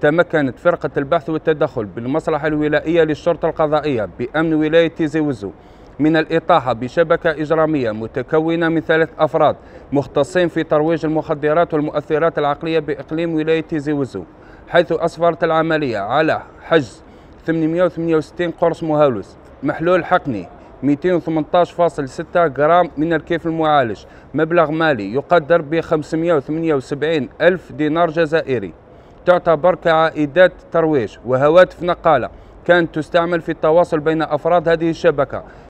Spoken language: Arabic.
تمكنت فرقة البحث والتدخل بالمصلحة الولائية للشرطة القضائية بأمن ولاية تيزي وزو من الإطاحة بشبكة إجرامية متكونة من ثلاث أفراد مختصين في ترويج المخدرات والمؤثرات العقلية بإقليم ولاية تيزي وزو حيث أسفرت العملية على حجز 868 قرص مهالوس محلول حقني 218.6 غرام من الكيف المعالج مبلغ مالي يقدر ب 578 ألف دينار جزائري تعتبر كعائدات ترويج وهواتف نقالة كانت تستعمل في التواصل بين أفراد هذه الشبكة